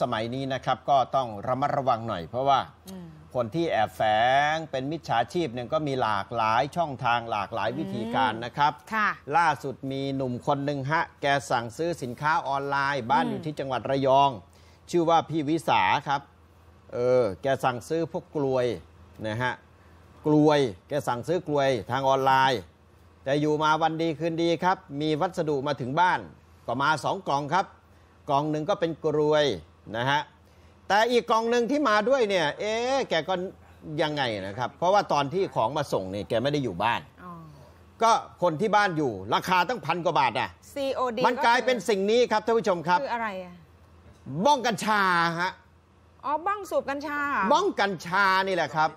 สมัยนี้นะครับก็ต้องระมัดระวังหน่อย เพราะว่าคนที่แอบแฝงเป็นมิจฉาชีพเนี่ยก็มีหลากหลายช่องทางหลากหลายวิธีการนะครับล่าสุดมีหนุ่มคนหนึ่งฮะแกสั่งซื้อสินค้าออนไลน์ บ้านอยู่ที่จังหวัดระยอง ชื่อว่าพี่วิสาครับเออแกสั่งซื้อพวกกลวยนะฮะกลวยแกสั่งซื้อกลวยทางออนไลน์ แต่อยู่มาวันดีคืนดีครับ มีวัสดุมาถึงบ้านก็มาสองกล่องครับ กล่องหนึ่งก็เป็นกลวยนะฮะแต่อีกกล่องหนึ่งที่มาด้วยเนี่ย เอ๊ะแกก็ยังไงนะครับ เพราะว่าตอนที่ของมาส่งเนี่ยแกไม่ได้อยู่บ้าน ก็คนที่บ้านอยู่ราคาตั้งพันกว่าบาทอ่ะ COD มันกลายเป็นสิ่งนี้ครับ ท่านผู้ชมครับคืออะไรอ่ะบ้องกัญชาฮะอ๋อบ้องสูบกัญชา บ้องกัญชานี่แหละครับ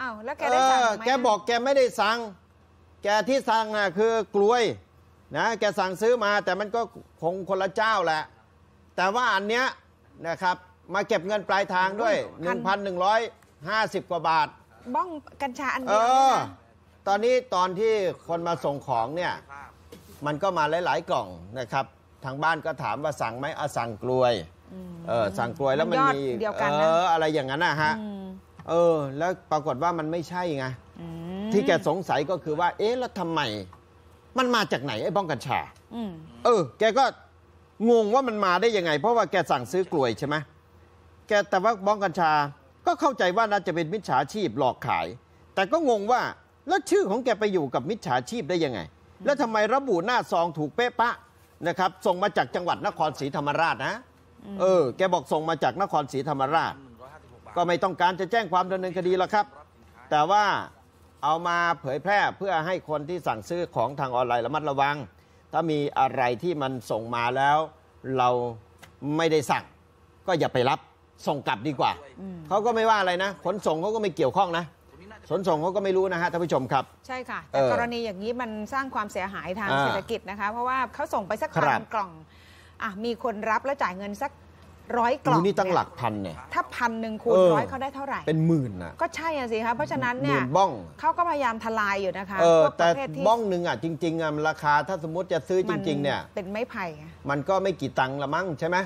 อ้าวแล้วแกได้สั่งไหมแกบอกแกไม่ได้สั่งแกที่สั่งน่ะคือกล้วยนะแกสั่งซื้อมาแต่มันก็คงคนละเจ้าแหละแต่ว่าอันเนี้ยนะครับมาเก็บเงินปลายทางด้วย 1,150กว่าบาท บ้องกัญชาอันเดียวนะตอนนี้ตอนที่คนมาส่งของเนี่ยมันก็มาหลายๆกล่องนะครับ ทางบ้านก็ถามว่าสั่งไหมออะสั่งกลวยเออสั่งกลวยแล้วมันมีเนเอออะไรอย่างนั้นนะฮะเออแล้วปรากฏว่ามันไม่ใช่ไงที่แกสงสัยก็คือว่าเอ๊ะแล้วทำไม มันมาจากไหน ไอ้บ้องกัญชาอเออ แกก็งงว่ามันมาได้ยังไงเพราะว่าแกสั่งซื้อกล้วยใช่ไหมแกแต่ว่าบ้องกัญชาก็เข้าใจว่าน่าจะเป็นมิจฉาชีพหลอกขาย แต่ก็งงว่าแล้วชื่อของแกไปอยู่กับมิจฉาชีพได้ยังไง แล้วทำไมระบุหน้าซองถูกเป๊ะปะนะครับส่งมาจากจังหวัดนครศรีธรรมราชนะเออแกบอกส่งมาจากนครศรีธรรมราชก็ไม่ต้องการจะแจ้งความดำเนินคดีแล้วครับ แต่ว่าเอามาเผยแพร่เพื่อให้คนที่สั่งซื้อของทางออนไลน์ระมัดระวังถ้ามีอะไรที่มันส่งมาแล้วเราไม่ได้สั่ง ก็อย่าไปรับส่งกลับดีกว่า เขาก็ไม่ว่าอะไรนะขนส่งเขาก็ไม่เกี่ยวข้องนะขนส่งเขาก็ไม่รู้นะฮะท่านผู้ชมครับ ใช่ค่ะ แต่กรณีอย่างนี้มันสร้างความเสียหายทางเศรษฐกิจนะคะเพราะว่าเขาส่งไปสักพันกล่องอ่ะมีคนรับแล้วจ่ายเงินสักร้อยกล่องนี่ตั้งหลักพันเนี่ย ถ้าพันหนึ่งคูณร้อยเขาได้เท่าไหร่ เป็นหมื่นนะก็ใช่อ่ะสิคะ เพราะฉะนั้นเนี่ยบ้องเขาก็พยายามทลายอยู่นะคะแต่บ้องหนึ่งอ่ะ จริงๆอ่ะ ราคาถ้าสมมติจะซื้อจริงๆเนี่ยเป็นไม้ไผ่ มันก็ไม่กี่ตังค์ละมั้งใช่ไหม